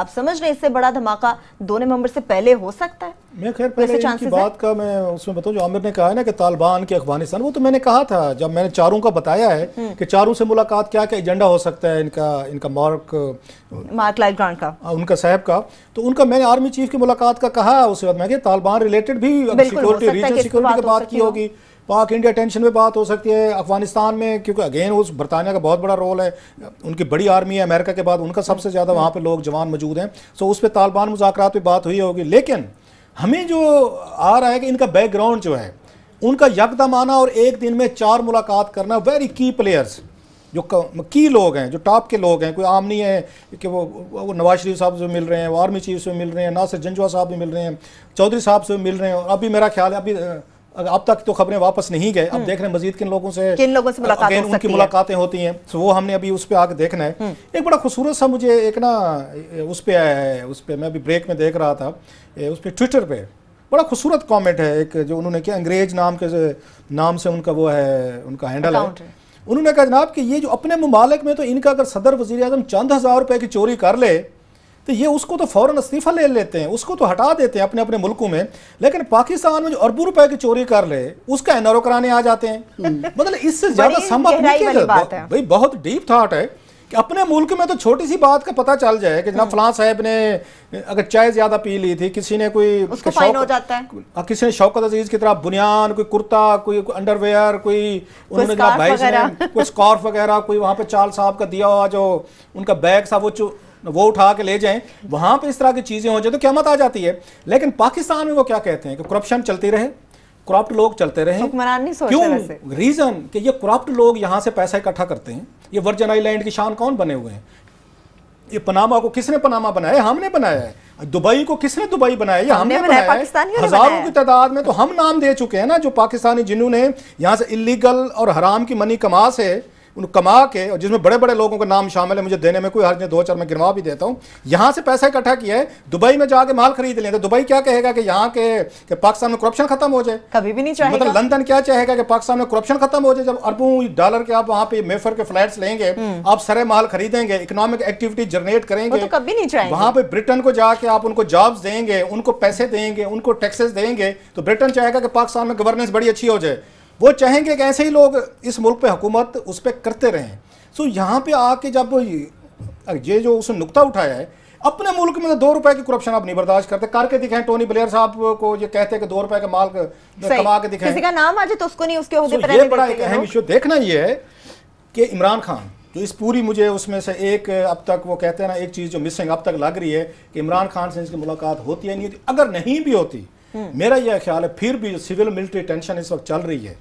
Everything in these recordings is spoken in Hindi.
आप समझ रहे इससे बड़ा धमाका दो नवंबर से पहले हो सकता है मैं खैर पहले इनकी बात का मैं उसमें बताऊं जो आमिर ने कहा है ना कि तालिबान के अफगानिस्तान वो तो मैंने कहा था जब मैंने चारों का बताया है हम्म। कि चारों से मुलाकात क्या क्या एजेंडा हो सकता है इनका इनका मार्क मार्क लाइट ग्रांड का उनका साहब का तो उनका मैंने आर्मी चीफ की मुलाकात का कहा उसके बाद मैं तालिबान रिलेटेड भी सिक्योरिटी रीजनल सिक्योरिटी की बात की होगी पाक इंडिया टेंशन में बात हो सकती है अफगानिस्तान में क्योंकि अगेन उस बरतानिया का बहुत बड़ा रोल है उनकी बड़ी आर्मी है अमेरिका के बाद उनका सबसे ज़्यादा वहाँ पर लोग जवान मौजूद हैं सो उस पर तालिबान मुजाकर पर बात हुई होगी लेकिन हमें जो आ रहा है कि इनका बैकग्राउंड जो है उनका यकदम आना और एक दिन में चार मुलाकात करना वेरी की प्लेयर्स जो की लोग हैं जो टॉप के लोग हैं कोई आम नहीं है कि वो वो नवाज शरीफ साहब से मिल रहे हैं वो आर्मी चीफ से मिल रहे हैं नासिर जंजवा साहब भी मिल रहे हैं चौधरी साहब से मिल रहे हैं और अभी मेरा ख्याल है अभी अब तक तो खबरें वापस नहीं गए अब हम्म। देख रहे हैं मजीद किन लोगों से किन लोगों से मुलाकात हो सकती उनकी मुलाकातें होती हैं तो वो हमने अभी उस पर आके देखना है हम्म। एक बड़ा खूबसूरत सा मुझे एक ना उस पर आया है उस पर मैं अभी ब्रेक में देख रहा था उस पर ट्विटर पर बड़ा खूबसूरत कॉमेंट है एक जो उन्होंने किया अंग्रेज नाम के नाम से उनका वो है उनका हैंडल है उन्होंने कहा जनाब कि ये जो अपने ममालिक में तो इनका अगर सदर वजी अजम चंद हज़ार रुपये की चोरी कर ले तो ये उसको तो फ़ौरन इस्तीफ़ा ले लेते हैं उसको तो हटा देते हैं अपने अपने मुल्कों में लेकिन पाकिस्तान में जो अरबों रुपए की चोरी कर रहे उसका एनआरओ कराने आ जाते हैं हम्म। मतलब इससे ज़्यादा संभव नहीं भाई बहुत डीप थाट है कि अपने मुल्क में तो छोटी सी बात का पता चल जाए कि जना हम्म। फलां साहब ने अगर चाय ज्यादा पी ली थी किसी ने कोई उसको फाइन हो जाता है किसी ने शौकत अजीज की तरह बुनियान कोई कुर्ता कोई अंडरवेयर कोई उन्होंने कोई स्कॉर्फ वगैरह कोई वहाँ पे चाल साहब का दिया हुआ जो उनका बैग था वो वो उठा के ले जाएं वहां पे इस तरह की चीज़ें हो जाए तो क्या मत आ जाती है लेकिन पाकिस्तान में वो क्या कहते हैं कि करप्शन चलती रहे करप्ट लोग चलते रहे क्यों रीजन कि ये करप्ट लोग यहां से पैसा इकट्ठा करते हैं ये वर्जन आईलैंड की शान कौन बने हुए हैं ये पनामा को किसने पनामा बनाया हमने बनाया है दुबई को किसने दुबई बनाया ये हमने, बनाया, है हजारों की तादाद में तो हम नाम दे चुके हैं ना जो पाकिस्तानी जिन्होंने यहां से इलीगल और हराम की मनी कमा से उन कमा के और जिसमें बड़े बड़े लोगों का नाम शामिल है मुझे देने में कोई हर्ज नहीं दो चार मैं गिनवा भी देता हूँ यहाँ से पैसा इकट्ठा किया है दुबई में जाके माल खरीद लें तो दुबई क्या कहेगा कि यहाँ के पाकिस्तान में करप्शन खत्म हो जाए कभी भी नहीं चाहिए मतलब लंदन क्या चाहेगा कि पाकिस्तान में करप्शन खत्म हो जाए जब अरबों डॉलर के आप वहाँ पे मेफर के फ्लैट लेंगे हम्म। आप सरे माल खरीदेंगे इकोनॉमिक एक्टिविटी जनरेट करेंगे तो कभी नहीं वहाँ पे ब्रिटेन को जाके आप उनको जॉब्स देंगे उनको पैसे देंगे उनको टैक्सेस देंगे तो ब्रिटेन चाहेगा कि पाकिस्तान में गवर्नेंस बड़ी अच्छी हो जाए वो चाहेंगे कि ऐसे ही लोग इस मुल्क पे हुकूमत उस पर करते रहें सो यहाँ पे आके जब ये जो उसने नुकता उठाया है अपने मुल्क में तो दो रुपए की करप्शन आप नहीं बर्दाश्त करते करके दिखाएं टोनी ब्लेयर साहब को ये कहते हैं कि दो रुपए का माल कमा के दिखाएं किसी का नाम आज तो उसको नहीं उसके होते so, ये बड़ा एक अहम इशू देखना ये है कि इमरान खान जो इस पूरी मुझे उसमें से एक अब तक वो कहते हैं ना एक चीज़ जो मिसिंग अब तक लग रही है कि इमरान खान से इसकी मुलाकात होती है नहीं होती अगर नहीं भी होती हम्म। मेरा यह ख्याल है फिर भी सिविल मिलिट्री टेंशन इस वक्त चल रही है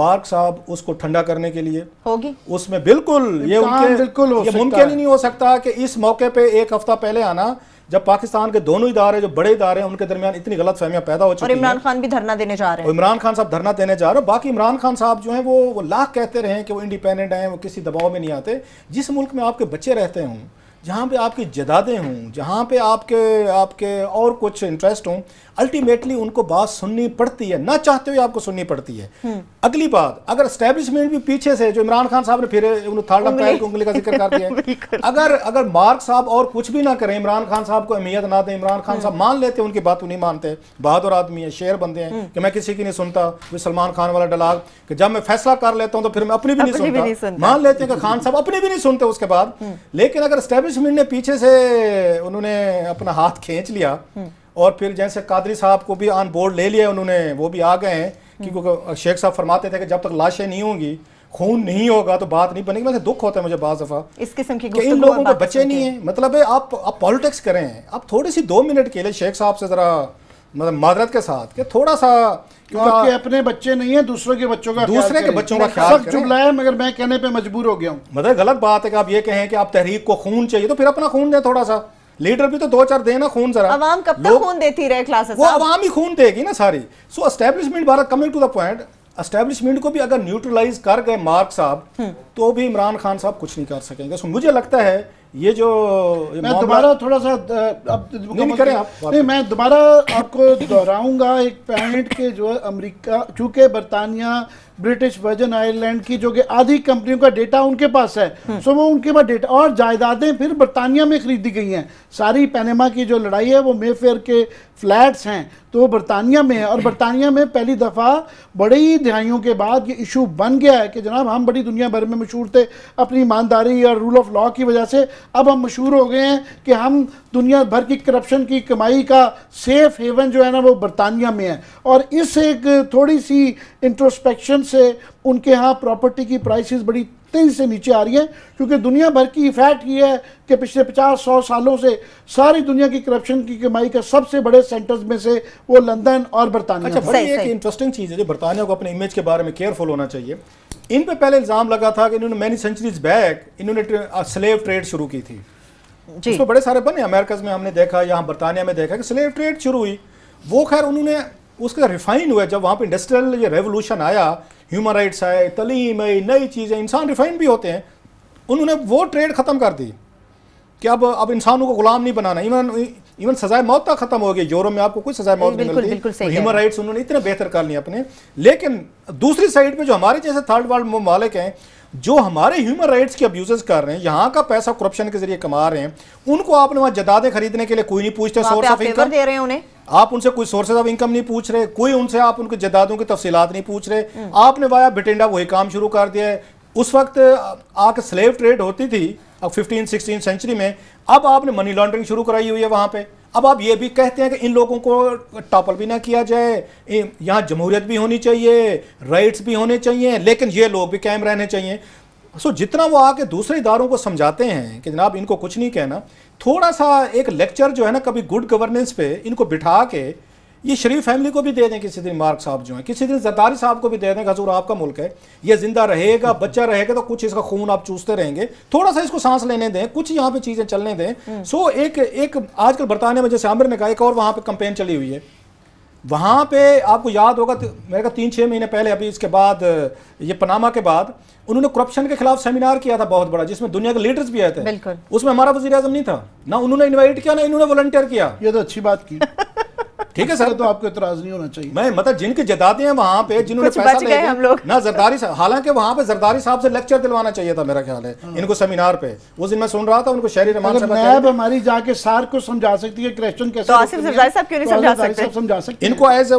मार्क हम्म। साहब उसको ठंडा करने के लिए होगी उसमें बिल्कुल हाँ, ये उनके बिल्कुल ये मुमकिन ही नहीं हो सकता कि इस मौके पे एक हफ्ता पहले आना जब पाकिस्तान के दोनों इदारे जो बड़े इदारे हैं उनके दरमियान इतनी गलत फहमियां पैदा हो चुकी हैं इमरान खान भी धरना देने जा रहे हैं इमरान खान साहब धरना देने जा रहे हैं बाकी इमरान खान साहब जो हैं वो वो लाख कहते रहे कि वो इंडिपेंडेंट हैं वो किसी दबाव में नहीं आते जिस मुल्क में आपके बच्चे रहते हों जहाँ पे आपकी जदादें हों जहाँ पे आपके आपके और कुछ इंटरेस्ट हों अल्टीमेटली उनको बात सुननी पड़ती है ना चाहते हुए आपको सुननी पड़ती है हम्म। अगली बात अगर स्टैब्लिशमेंट भी पीछे से जो इमरान खान साहब ने फिर उंगली का जिक्र कर दिया अगर अगर मार्क साहब और कुछ भी ना करें इमरान खान साहब को अहमियत ना दें इमरान खान हम्म। साहब मान लेते हैं उनकी बात नहीं मानते बहादुर आदमी है शेर बंदे हैं हम्म। कि मैं किसी की नहीं सुनता सलमान खान वाला डलाग कि जब मैं फैसला कर लेता हूं तो फिर मैं अपनी भी नहीं सुनता मान लेते हैं कि खान साहब अपने भी नहीं सुनते उसके बाद लेकिन अगर स्टैब्लिशमेंट ने पीछे से उन्होंने अपना हाथ खींच लिया और फिर जैसे कादरी साहब को भी ऑन बोर्ड ले लिया उन्होंने वो भी आ गए हैं हम्म। क्योंकि शेख साहब फरमाते थे कि जब तक लाशें नहीं होंगी खून नहीं होगा तो बात नहीं बनेगी मैं दुख होता है मुझे बाज दफ़ा इस किस्म की इन लोगों के बच्चे नहीं है मतलब है आप आप पॉलिटिक्स करें आप थोड़ी सी दो मिनट के लिए शेख साहब से ज़रा मतलब मादरत के साथ कि थोड़ा सा आपके अपने बच्चे नहीं है दूसरों के बच्चों का दूसरे के बच्चों का ख्याल सब चुबलाया मगर मैं कहने पे मजबूर हो गया हूँ मतलब गलत बात है कि आप ये कहें कि आप तहरीक को खून चाहिए तो फिर अपना खून दें थोड़ा सा लीडर भी तो दो चार देना खून जरा आवाम कब तक खून देती रहे क्लासेस वो आवाम ही खून देगी ना सारी so establishment Bharat coming to the point establishment को भी अगर न्यूट्रलाइज कर गए मार्क साहब हम्म। तो भी इमरान खान साहब कुछ नहीं कर सकेंगे सो मुझे लगता है ये जो मैं दोबारा थोड़ा सा अब नहीं करें आप नहीं मैं दोबारा आपको दोहराऊंगा एक पॉइंट के जो अमेरिका चूंकि बरतानिया ब्रिटिश वर्जन आयरलैंड की जो कि आधी कंपनियों का डेटा उनके पास है हम्म। सो वो उनके पास डेटा और जायदादें फिर बरतानिया में खरीदी गई हैं सारी पैनेमा की जो लड़ाई है वो मेफेयर के फ्लैट्स हैं तो वो बरतानिया में है और बरतानिया में पहली दफ़ा बड़े ही दिहाइयों के बाद ये इशू बन गया है कि जनाब हम बड़ी दुनिया भर में मशहूर थे अपनी ईमानदारी और रूल ऑफ लॉ की वजह से अब हम मशहूर हो गए हैं कि हम दुनिया भर की करप्शन की कमाई का सेफ हेवन जो है ना वो बरतानिया में है और इस एक थोड़ी सी इंट्रोस्पेक्शन से उनके यहाँ प्रॉपर्टी की प्राइसेस बड़ी तेज़ी से नीचे आ रही है क्योंकि दुनिया भर की फैक्ट ये है कि पिछले 50-100 सालों से सारी दुनिया की करप्शन की कमाई का सबसे बड़े सेंटर्स में से वो लंदन और बरतानिया अच्छा बड़ी एक इंटरेस्टिंग चीज़ है जो बरतानिया को अपने इमेज के बारे में केयरफुल होना चाहिए इन पर पहले इल्ज़ाम लगा था कि इन्होंने मैनी सेंचुरीज बैक इन्होंने स्लेव ट्रेड शुरू की थी उसमें बड़े सारे बने अमेरिकाज में हमने देखा यहाँ बरतानिया में देखा कि स्लेव ट्रेड शुरू हुई वो खैर उन्होंने उसका रिफाइन हुआ जब वहाँ पे इंडस्ट्रियल ये रेवोल्यूशन आया ह्यूमन राइट्स आए तलीम आई नई चीज़ें इंसान रिफाइंड भी होते हैं उन्होंने वो ट्रेड ख़त्म कर दी कि अब अब इंसानों को गुलाम नहीं बनाना इवन इवन सजाए मौत तक खत्म हो गई यूरोप में आपको कोई सजाए मौत नहीं मिलती ह्यूमन राइट्स उन्होंने इतने बेहतर कर लिए अपने लेकिन दूसरी साइड पे जो हमारे जैसे थर्ड वर्ल्ड ममालिक हैं जो हमारे ह्यूमन राइट्स के अब्यूजेस कर रहे हैं यहाँ का पैसा करप्शन के जरिए कमा रहे हैं उनको आपने वहाँ जदादे खरीदने के लिए कोई नहीं पूछते सोर्स ऑफ इनकम दे रहे हैं उन्हें आप उनसे कोई सोर्सेज ऑफ इनकम नहीं पूछ रहे कोई उनसे आप उनके जदादों की तफसीलात नहीं पूछ रहे हम्म। आपने वाया बिटेंडा वही काम शुरू कर दिया है उस वक्त आके स्लेव ट्रेड होती थी अब फिफ्टीन सिक्सटीन सेंचुरी में अब आपने मनी लॉन्ड्रिंग शुरू कराई हुई है वहाँ पे अब आप ये भी कहते हैं कि इन लोगों को टॉपल भी ना किया जाए यहाँ जमहूरियत भी होनी चाहिए राइट्स भी होने चाहिए लेकिन ये लोग भी कायम रहने चाहिए सो so, जितना वो आके दूसरे इदारों को समझाते हैं कि जनाब इनको कुछ नहीं कहना थोड़ा सा एक लेक्चर जो है ना कभी गुड गवर्नेंस पे इनको बिठा के ये शरीफ फैमिली को भी दे दें किसी दिन मार्क साहब जो है किसी दिन जरदारी साहब को भी दे दें हजूर आपका मुल्क है ये जिंदा रहेगा बच्चा रहेगा तो कुछ इसका खून आप चूसते रहेंगे थोड़ा सा इसको सांस लेने दें कुछ यहाँ पे चीज़ें चलने दें हम्म। सो एक एक आजकल बरतानिया में जैसे आमिर ने कहा एक और वहाँ पर कंपेन चली हुई है वहाँ पे आपको याद होगा तो मेरे का तीन छः महीने पहले अभी इसके बाद ये पनामा के बाद उन्होंने करप्शन के खिलाफ सेमिनार किया था बहुत बड़ा जिसमें दुनिया के लीडर्स भी आए थे उसमें हमारा वजीर नहीं था ना उन्होंने इन्वाइट किया ना इन्होंने वॉलंटियर किया ये तो अच्छी बात की ठीक है सर तो आपको इतराज नहीं होना चाहिए मैं मतलब जिनके जदादे हैं वहाँ पे जिन्होंने पैसा ले हम लोग ना जरदारी साहब हालांकि वहाँ पे जरदारी साहब से लेक्चर दिलवाना चाहिए था मेरा ख्याल है हाँ। इनको सेमिनार पे उस दिन मैं सुन रहा था उनको शहरी रमान साहब हमारी जाके सार को समझा सकती है क्रिश्चियन कैसे तो तो समझा सकते इनको एज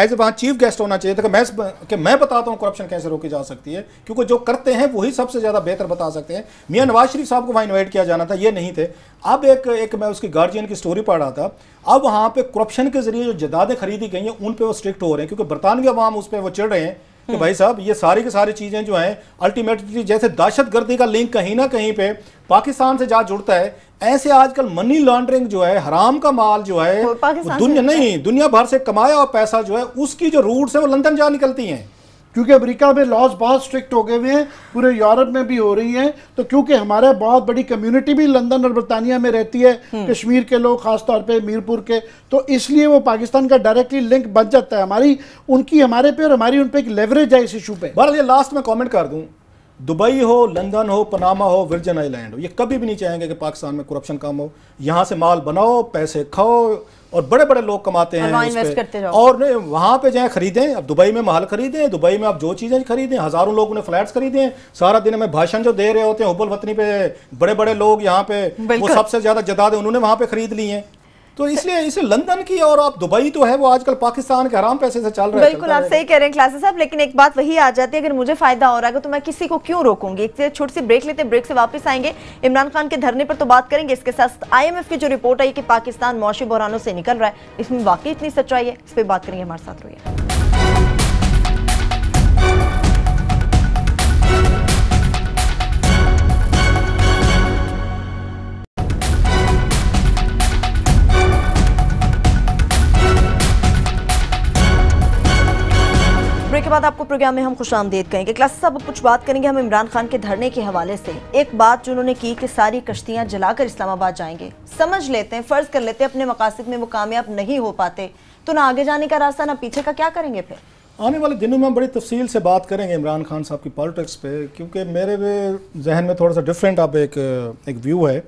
एज ए वहाँ चीफ गेस्ट होना चाहिए था कि मैं कि मैं बताता हूँ करप्शन कैसे रोकी जा सकती है क्योंकि जो करते हैं वही सबसे ज़्यादा बेहतर बता सकते हैं मियाँ नवाज शरीफ साहब को वहाँ इन्वाइट किया जाना था ये नहीं थे अब एक एक मैं उसकी गार्जियन की स्टोरी पढ़ रहा था अब वहाँ पर करप्शन के जरिए जो जदादें खरीदी गई हैं उन पर वो स्ट्रिक्ट हो रहे हैं क्योंकि बरतानवी अवाम उस पर वो चिड़ रहे हैं कि भाई साहब ये सारी की सारी चीज़ें जो हैं अल्टीमेटली जैसे दहशतगर्दी का लिंक कहीं ना कहीं पे पाकिस्तान से जा जुड़ता है ऐसे आजकल मनी लॉन्ड्रिंग जो है हराम का माल जो है दुनिया नहीं दुनिया भर से कमाया हुआ पैसा जो है उसकी जो रूट्स है वो लंदन जा निकलती हैं क्योंकि अमेरिका में लॉज बहुत स्ट्रिक्ट हो गए हुए हैं पूरे यूरोप में भी हो रही हैं तो क्योंकि हमारे बहुत बड़ी कम्युनिटी भी लंदन और बरतानिया में रहती है हम्म। कश्मीर के लोग खासतौर पे मीरपुर के तो इसलिए वो पाकिस्तान का डायरेक्टली लिंक बन जाता है हमारी उनकी हमारे पे और हमारी उन पर एक लेवरेज है इस इशू पे बहरहाल ये लास्ट में कॉमेंट कर दूँ दुबई हो लंदन हो पनामा हो वर्जन आईलैंड हो ये कभी भी नहीं चाहेंगे कि पाकिस्तान में करप्शन कम हो यहाँ से माल बनाओ पैसे खाओ और बड़े बड़े लोग कमाते हैं इन्वेस्ट करते और वहाँ पे जाए खरीदें अब दुबई में महल खरीदें दुबई में आप जो चीज़ें खरीदें हज़ारों लोग उन्हें फ्लैट्स खरीदें सारा दिन हमें भाषण जो दे रहे होते हैं हुबल वतनी पे बड़े बड़े लोग यहाँ पे वो सबसे ज़्यादा जदाद उन्होंने वहां पे खरीद ली हैं तो इसलिए इसे लंदन की और आप दुबई तो है वो आजकल पाकिस्तान के हराम पैसे से चल रहा है बिल्कुल आप सही कह रहे हैं क्लासेस साहब लेकिन एक बात वही आ जाती है अगर मुझे फायदा हो रहा है तो मैं किसी को क्यों रोकूंगी एक छोटी सी ब्रेक लेते हैं ब्रेक से वापस आएंगे इमरान खान के धरने पर तो बात करेंगे इसके साथ एफ की जो रिपोर्ट आई कि पाकिस्तान मौशी बहरानों से निकल रहा है इसमें वाकई इतनी सच्चाई है इस पर बात करेंगे हमारे साथ रोहिया बाद आपको प्रोग्राम में हम खुश आमदेद कहेंगे क्लास सब कुछ बात करेंगे हम इमरान खान के धरने के हवाले से एक बात जो उन्होंने की कि सारी कश्तियां जलाकर इस्लामाबाद जाएंगे समझ लेते हैं फर्ज कर लेते हैं अपने मकासद में वो कामयाब नहीं हो पाते तो ना आगे जाने का रास्ता ना पीछे का क्या करेंगे फिर आने वाले दिनों में हम बड़ी तफसील से बात करेंगे इमरान खान साहब की पॉलिटिक्स पे क्योंकि मेरे जहन में थोड़ा सा डिफरेंट अब एक व्यू है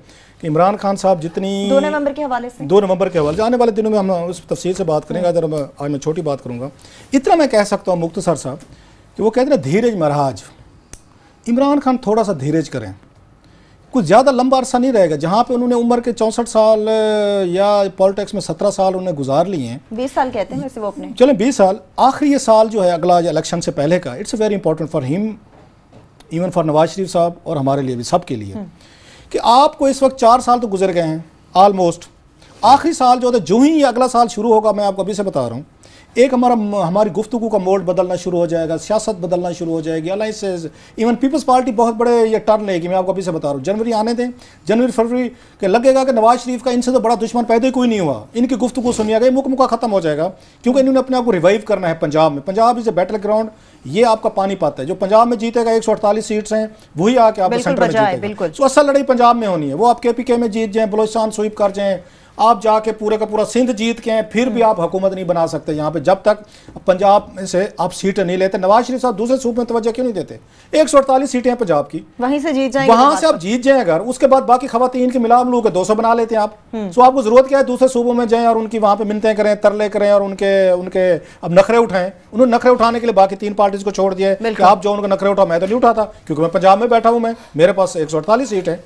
कि इमरान खान साहब जितनी दो नवंबर के हवाले से दो नवंबर के हवाले से आने वाले दिनों में हम उस तफसील से बात करेंगे अगर मैं आज मैं छोटी बात करूँगा इतना मैं कह सकता हूँ मुख्तसर साहब कि वो कहते हैं धीरज महाराज इमरान खान थोड़ा सा धीरज करें कुछ ज़्यादा लंबा अरसा नहीं रहेगा जहाँ पे उन्होंने उम्र के चौंसठ साल या पॉलिटिक्स में सत्रह साल उन्होंने गुजार लिए हैं बीस साल कहते हैं वो अपने चलें बीस साल आखिरी ये साल जो है अगला इलेक्शन से पहले का it's very important for him even for Nawaz Sharif साहब और हमारे लिए भी सब के लिए हम्म। कि आपको इस वक्त चार साल तो गुजर गए हैं ऑलमोस्ट आखिरी साल जो है तो जो ही अगला साल शुरू होगा मैं आपको अभी से बता रहा हूँ एक हमारा हमारी गुफ्तु का मोड बदलना शुरू हो जाएगा सियासत बदलना शुरू हो जाएगी अलाइंसेज इवन पीपल्स पार्टी बहुत बड़े ये टर्न लेगी मैं आपको अभी से बता रहा हूँ जनवरी आने दें जनवरी फरवरी के लगेगा कि नवाज शरीफ का इनसे तो बड़ा दुश्मन पैदा ही कोई नहीं हुआ इनकी गुफ्तु सुनिएगा मुख मुका खत्म हो जाएगा क्योंकि इन्होंने अपने आप को रिवाइव करना है पंजाब में Punjab is a battle ground ये आपका पानी पाता है जो पंजाब में जीतेगा एक सीट्स हैं वही आके आपको सेंटर में जीतेगा सो तो असल लड़ाई पंजाब में होनी है वो आप के पी के में जीत जाए बलोचिस्तान स्वीप कर जाए आप जाके पूरे का पूरा सिंध जीत के हैं फिर भी आप हुकूमत नहीं बना सकते यहाँ पे जब तक पंजाब से आप सीट नहीं लेते नवाज शरीफ साहब दूसरे सूब में तवज्जो क्यों नहीं देते एक सौ अड़तालीस सीटें हैं पंजाब की वहीं से जीत जाए वहां तो से आप जीत जाए अगर उसके बाद बाकी खातन के मिलाप लोग दो सौ बना लेते हैं आप सो हम्म। तो आपको जरूरत क्या है दूसरे सूबों में जाए और उनकी वहां पर मिनतें करें तरले करें और उनके उनके अब नखरे उठाएं उन्होंने नखरे उठाने के लिए बाकी तीन पार्टीज को छोड़ दिए आप जो उनका नखरे उठा मैं तो नहीं उठाता क्योंकि मैं पंजाब में बैठा हूं मैं मेरे पास एक सौ अड़तालीस सीट है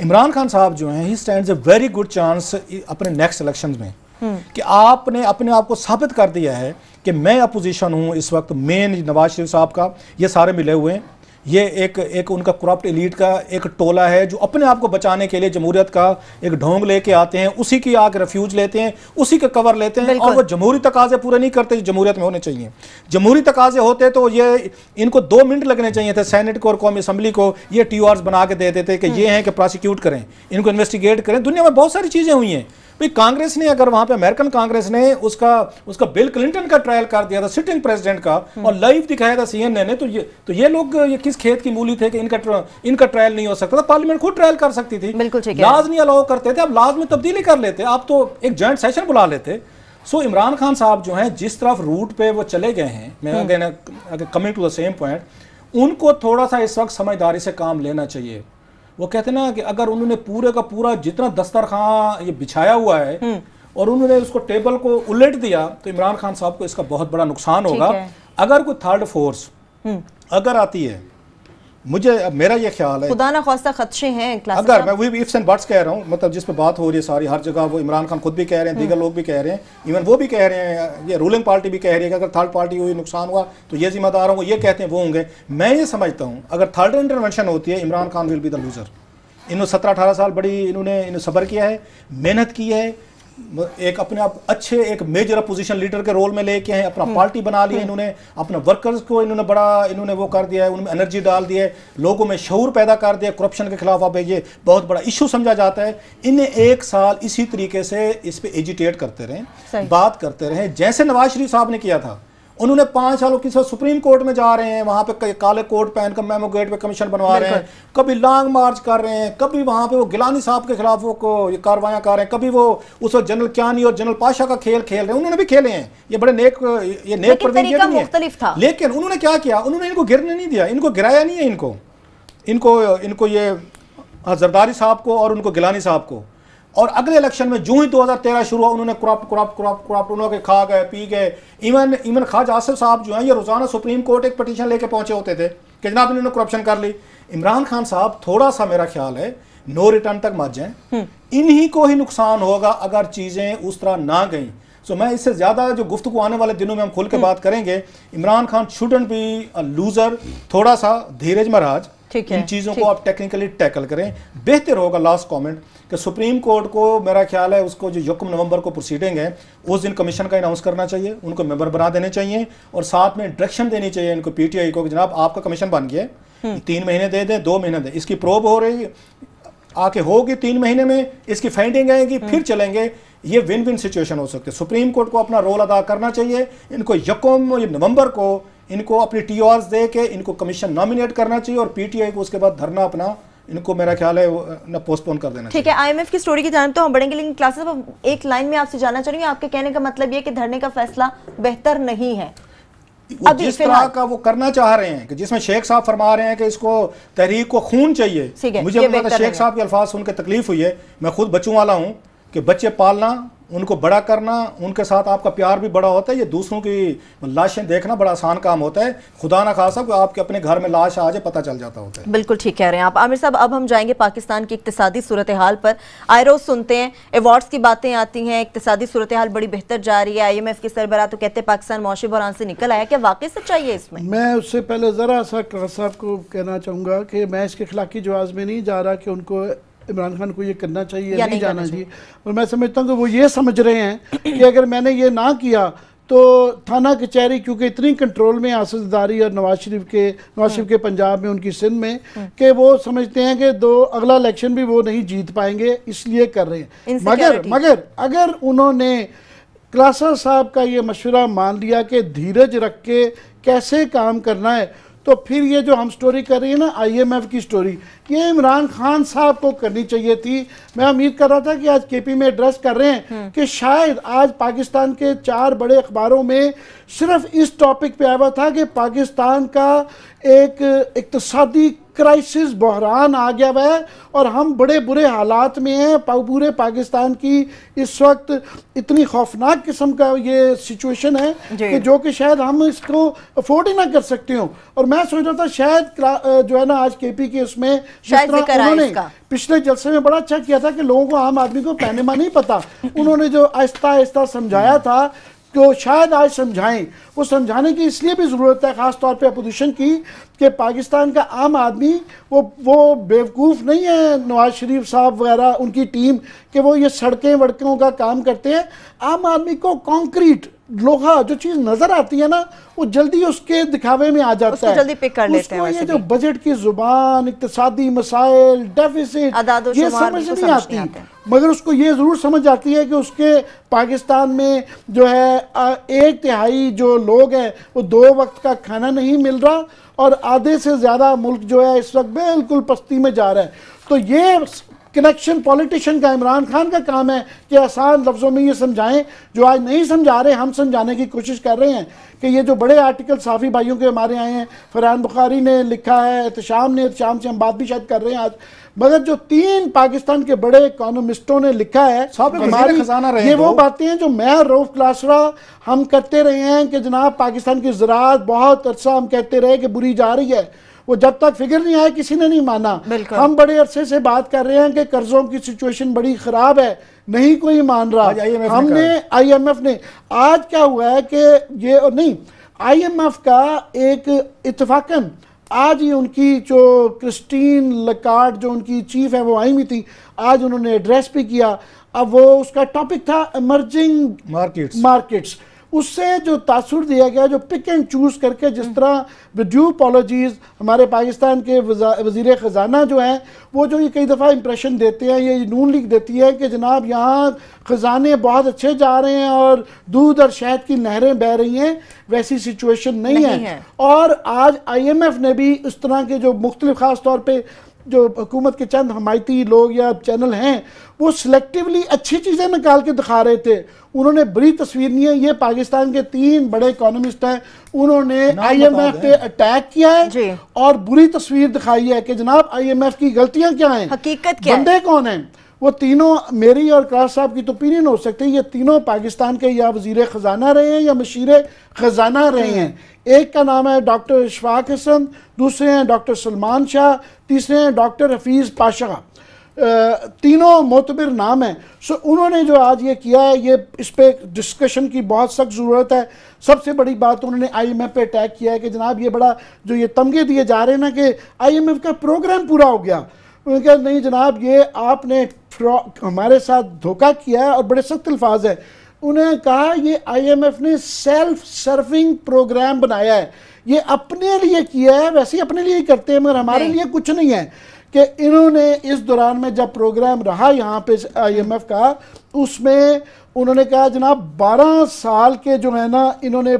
इमरान खान साहब जो हैं he stand a very good chance अपने नेक्स्ट इलेक्शन में कि आपने अपने आप को साबित कर दिया है कि मैं अपोजिशन हूं इस वक्त मेन नवाज शरीफ साहब का ये सारे मिले हुए हैं ये एक एक उनका क्रॉप्ट एलीट का एक टोला है जो अपने आप को बचाने के लिए जमहूरियत का एक ढोंग लेके आते हैं उसी की आग रेफ्यूज लेते हैं उसी का कवर लेते हैं और वो जमहूरी तकाजे पूरे नहीं करते जमहूरियत में होने चाहिए जमहूरी तकाजे होते तो ये इनको दो मिनट लगने चाहिए थे सैनेट को और कौमी असम्बली को ये टी बना के दे देते कि हम्म। ये हैं कि प्रोसिक्यूट करें इनको इन्वेस्टिगेट करें दुनिया में बहुत सारी चीज़ें हुई हैं भाई कांग्रेस ने अगर वहां पे अमेरिकन कांग्रेस ने उसका उसका बिल क्लिंटन का ट्रायल कर दिया था सिटिंग प्रेसिडेंट का और हम्म। लाइव दिखाया था सीएनएन ने तो ये तो ये लोग ये किस खेत की मूली थे कि इनका ट्र, इनका ट्रायल नहीं हो सकता था पार्लियामेंट खुद ट्रायल कर सकती थी लाज नहीं अलाउ करते थे आप लाज में तब्दीली कर लेते आप तो एक ज्वाइंट सेशन बुला लेते सो इमरान खान साहब जो है जिस तरफ रूट पे वो चले गए हैं मैं coming to the same point उनको थोड़ा सा इस वक्त समझदारी से काम लेना चाहिए वो कहते ना कि अगर उन्होंने पूरे का पूरा जितना दस्तरखां ये बिछाया हुआ है हम्म। और उन्होंने उसको टेबल को उलट दिया तो इमरान खान साहब को इसका बहुत बड़ा नुकसान होगा अगर कोई थर्ड हम्म। फोर्स अगर आती है मुझे मेरा ये ख्याल है खुदा ना खास्ता खदशे हैं अगर मैं वही इफ्स एंड बट्स कह रहा हूँ मतलब जिस पे बात हो रही है सारी हर जगह वो इमरान खान खुद भी कह रहे हैं दीगर हम्म। लोग भी कह रहे हैं इवन वो भी कह रहे हैं ये रूलिंग पार्टी भी कह रही है कि अगर थर्ड पार्टी हुई नुकसान हुआ तो ये जिम्मेदार होंगे ये कहते हैं वो होंगे मैं ये समझता हूँ अगर थर्ड इंटरवेंशन होती है Imran Khan will be the loser इन्होंने सत्रह अठारह साल बड़ी इन्होंने सबर किया है मेहनत की है एक अपने आप अच्छे एक मेजर अपोजिशन लीडर के रोल में लेके हैं अपना पार्टी हम्म। बना ली है हम्म। इन्होंने अपने वर्कर्स को इन्होंने बड़ा इन्होंने वो कर दिया है उनमें एनर्जी डाल दी है लोगों में शौर पैदा कर दिया करप्शन के खिलाफ अब ये बहुत बड़ा इशू समझा जाता है इन्हें एक साल इसी तरीके से इस पर एजिटेट करते रहें बात करते रहें जैसे नवाज शरीफ साहब ने किया था उन्होंने पांच सालों की सुप्रीम कोर्ट में जा रहे हैं वहां पे काले कोट कर मेमो गेट पे कमीशन बनवा रहे हैं कभी लॉन्ग मार्च कर रहे हैं कभी वहां पे वो गिलानी साहब के खिलाफ वो ये कार्रवाइयां कर रहे हैं कभी वो उस जनरल क्यानी और जनरल पाशा का खेल खेल रहे हैं उन्होंने भी खेले हैं ये बड़े नेक ये नेक प्रवीण लेकिन उन्होंने क्या किया उन्होंने इनको गिरने नहीं दिया इनको गिराया नहीं है इनको इनको इनको ये हाँ, जरदारी साहब को और उनको गिलानी साहब को और अगले इलेक्शन में जो ही 2013 शुरू हुआ उन्होंने क्रॉप क्रॉप क्रॉप क्रॉप उन्होंने खा गए पी गए इवन इवन खाज आसिफ साहब जो हैं ये रोज़ाना सुप्रीम कोर्ट एक पटिशन लेके पहुंचे होते थे कि जनाब इन्होंने करप्शन कर ली इमरान खान साहब थोड़ा सा मेरा ख्याल है नो रिटर्न तक मर जाए हम्म। इन्हीं को ही नुकसान होगा अगर चीज़ें उस तरह ना गई सो मैं इससे ज़्यादा जो गुफ्त आने वाले दिनों में हम खुल के हम्म। बात करेंगे इमरान खान शुडन भी लूज़र थोड़ा सा धीरज महाराज इन चीज़ों को आप टेक्निकली टैकल करें बेहतर होगा लास्ट कमेंट कि सुप्रीम कोर्ट को मेरा ख्याल है उसको जो यकम नवंबर को प्रोसीडिंग है उस दिन कमीशन का अनाउंस करना चाहिए उनको मेंबर बना देने चाहिए और साथ में डायरेक्शन देनी चाहिए इनको पीटीआई को जनाब आपका कमीशन बन गया हम्म। तीन महीने दे दें दो महीने दें इसकी प्रोब हो रही आके होगी तीन महीने में इसकी फाइंडिंग आएगी फिर हम्म। चलेंगे ये विन विन सिचुएशन हो सकती है सुप्रीम कोर्ट को अपना रोल अदा करना चाहिए इनको यकम नवंबर को इनको अपनी टी दे के इनको कमीशन नॉमिनेट करना चाहिए और पीटीआई को उसके बाद धरना अपना इनको मेरा ख्याल है ना पोस्टपोन कर देना ठीक है आईएमएफ की स्टोरी की जान तो हम बढ़ेंगे लेकिन क्लासेस अब एक लाइन में आपसे जाना चाहूंगी आपके कहने का मतलब ये कि धरने का फैसला बेहतर नहीं है वो जिस तरह का वो करना चाह रहे हैं कि जिसमें शेख साहब फरमा रहे हैं कि इसको तहरीक को खून चाहिए मुझे शेख साहब के अल्फाज सुनकर तकलीफ हुई है मैं खुद बच्चों वाला हूँ कि बच्चे पालना उनको बड़ा करना उनके साथ आपका प्यार भी बड़ा होता है ये दूसरों की लाशें देखना बड़ा आसान काम होता है खुदा ना खासा आपके अपने घर में लाश आ जाए पता चल जाता होता है बिल्कुल ठीक कह रहे हैं आप आमिर साहब अब हम जाएंगे पाकिस्तान की इकतदी सूरत हाल पर आए रोज सुनते हैं अवार्ड्स की बातें आती हैं इकतदी सूरत हाल बड़ी बेहतर जा रही है आई एम एफ के सरबरा तो कहते हैं पाकिस्तान मौशी बहरान से निकल आया क्या वाकई सच्चाई है इसमें मैं उससे पहले ज़रा सा साहब को कहना चाहूँगा कि मैं इसके खिलाफ की जवाब में नहीं जा रहा कि उनको इमरान खान को ये करना चाहिए नहीं, नहीं जाना चाहिए और मैं समझता हूँ कि वो ये समझ रहे हैं कि अगर मैंने ये ना किया तो थाना कचहरी क्योंकि इतनी कंट्रोल में आसफदारी और नवाज शरीफ के नवाज शरीफ के पंजाब में उनकी सिंध में कि वो समझते हैं कि दो अगला इलेक्शन भी वो नहीं जीत पाएंगे इसलिए कर रहे हैं मगर मगर अगर उन्होंने क्लासा साहब का ये मशवरा मान लिया कि धीरज रख के कैसे काम करना है तो फिर ये जो हम स्टोरी कर रही है ना आईएमएफ की स्टोरी ये इमरान खान साहब को करनी चाहिए थी मैं उम्मीद कर रहा था कि आज केपी में एड्रेस कर रहे हैं हम्म। कि शायद आज पाकिस्तान के चार बड़े अखबारों में सिर्फ इस टॉपिक पे आया था कि पाकिस्तान का एक इकतसादी तो क्राइसिस बहरान आ गया है और हम बड़े बुरे हालात में हैं पूरे पाकिस्तान की इस वक्त इतनी खौफनाक किस्म का ये सिचुएशन है कि जो कि शायद हम इसको अफोर्ड ही ना कर सकते हो और मैं सोच रहा था शायद जो है ना आज के पी के उसमें उन्होंने पिछले जलसे में बड़ा अच्छा किया था कि लोगों को आम आदमी को पैनेमा नहीं पता उन्होंने जो आहिस्ता आहिस्ता समझाया था को शायद आज समझाएं वो समझाने की इसलिए भी ज़रूरत है ख़ास तौर पे अपोजिशन की कि पाकिस्तान का आम आदमी वो वो बेवकूफ़ नहीं है नवाज शरीफ साहब वगैरह उनकी टीम कि वो ये सड़कें वड़कों का काम करते हैं आम आदमी को कॉन्क्रीट लोहा जो चीज नजर आती है ना वो जल्दी उसके दिखावे में आ जाता उसको है जल्दी पिक कर लेते हैं ये जो बजट की जुबान इकतदी मसाइल डेफिसिट ये समझ नहीं आती मगर उसको ये ज़रूर समझ आती है कि उसके पाकिस्तान में जो है एक तिहाई जो लोग हैं वो दो वक्त का खाना नहीं मिल रहा और आधे से ज़्यादा मुल्क जो है इस वक्त बिल्कुल पस्ती में जा रहा है तो ये कनेक्शन पॉलिटिशियन का इमरान खान का काम है कि आसान लफ्ज़ों में ये समझाएं जो आज नहीं समझा रहे हम समझाने की कोशिश कर रहे हैं कि ये जो बड़े आर्टिकल साफ़ी भाइयों के हमारे आए हैं फरहान बुखारी ने लिखा है एहतशाम ने एहतशाम से हम बात भी शायद कर रहे हैं आज मगर जो तीन पाकिस्तान के बड़े इकोनॉमिस्टों ने लिखा है हमारी खजाना रहे ये वो तो? बातें हैं जो मैं रोफ क्लासरा हम करते रहे हैं कि जनाब पाकिस्तान की ज़रात बहुत अर्सा हम कहते रहे कि बुरी जा रही है वो जब तक फिक्र नहीं आया किसी ने नहीं माना हम बड़े अरसे से बात कर रहे हैं कि कर्जों की सिचुएशन बड़ी ख़राब है नहीं कोई मान रहा हमने आईएमएफ ने आज क्या हुआ है कि ये नहीं आईएमएफ का एक इतफाकन आज ही उनकी जो क्रिस्टीन लकार्ड जो उनकी चीफ है वो आई हुई थी आज उन्होंने एड्रेस भी किया अब वो उसका टॉपिक था इमरजिंग मार्केट्स मार्केट्स उससे जो तासुर दिया गया जो पिक एंड चूज़ करके जिस तरह ड्यू पॉलोजीज हमारे पाकिस्तान के वजीर ख़जाना जो हैं वो जो ये कई दफ़ा इंप्रेशन देते हैं ये नून लीग देती है कि जनाब यहाँ ख़जाने बहुत अच्छे जा रहे हैं और दूध और शहद की नहरें बह रही हैं वैसी सिचुएशन नहीं, नहीं है।, है और आज आई एम एफ़ ने भी इस तरह के जो मुख्तलिफ ख़ास तौर पर जो हुकूमत के चंद हमायती लोग या चैनल हैं वो सिलेक्टिवली अच्छी चीज़ें निकाल के दिखा रहे थे उन्होंने बड़ी तस्वीर नहीं है ये पाकिस्तान के तीन बड़े इकोनॉमिस्ट हैं उन्होंने आईएमएफ पे अटैक किया है और बुरी तस्वीर दिखाई है कि जनाब आईएमएफ की गलतियां क्या हैं हकीकत क्या बंदे है? कौन हैं वो तीनों मेरी और कार साहब की तो ओपिनियन हो सकती है ये तीनों पाकिस्तान के या वजीर ख़जाना रहे हैं या मशीर ख़जाना रहे हैं एक का नाम है डॉक्टर इशफाक हसन दूसरे हैं डॉक्टर सलमान शाह तीसरे हैं डॉक्टर हफीज़ पाशा तीनों मोतबर नाम हैं सो उन्होंने जो आज ये किया है ये इस पर डिस्कशन की बहुत सख्त ज़रूरत है सबसे बड़ी बात तो उन्होंने आईएमएफ पे अटैक किया है कि जनाब ये बड़ा जो ये तमगे दिए जा रहे हैं ना कि आईएमएफ का प्रोग्राम पूरा हो गया उन्होंने कहा नहीं जनाब ये आपने हमारे साथ धोखा किया है और बड़े सख्त अल्फाज है उन्हें कहा ये आईएमएफ ने सेल्फ सर्विंग प्रोग्राम बनाया है ये अपने लिए किया है वैसे ही अपने लिए ही करते हैं मगर हमारे लिए कुछ नहीं है कि इन्होंने इस दौरान में जब प्रोग्राम रहा यहाँ पे आईएमएफ का उसमें उन्होंने कहा जनाब बारह साल के जो है ना इन्होंने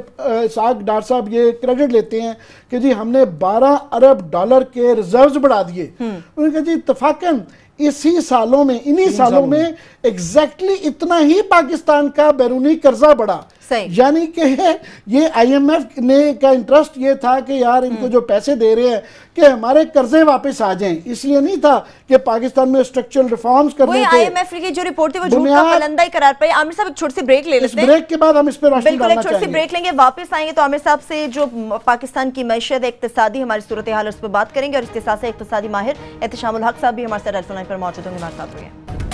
साग डार साहब ये क्रेडिट लेते हैं कि जी हमने बारह अरब डॉलर के रिजर्व बढ़ा दिए हम्म। उन्होंने कहा जी इतफाकन इसी सालों में इन्हीं सालों में एग्जैक्टली exactly इतना ही पाकिस्तान का बैरूनी कर्जा बढ़ा यानी कि ये आईएमएफ ने का इंटरेस्ट ये था कि यार इनको hmm. जो पैसे दे रहे हैं कि हमारे कर्जे वापस आ जाएं इसलिए नहीं था कि पाकिस्तान में स्ट्रक्चरल रिफॉर्म्स करने थे आईएमएफ की जो रिपोर्ट थी वो झूठ का पलंदा ही करार पाई आमिर साहब एक छोटी सी ब्रेक ले लेते हैं ब्रेक के बाद हम इस पर रोशनी डालना चाहेंगे छोटी सी ब्रेक लेंगे वापस आएंगे तो आमिर साहब से जो पाकिस्तान की मैशत इकतसादी हमारी सूरत हाल उस पर बात करेंगे और इसके साथ साथ इकतसादी माहिर एहतशामुल हक साहब भी हमारे साथ टेलीफोन पर मौजूद होंगे हमारे साथ हुए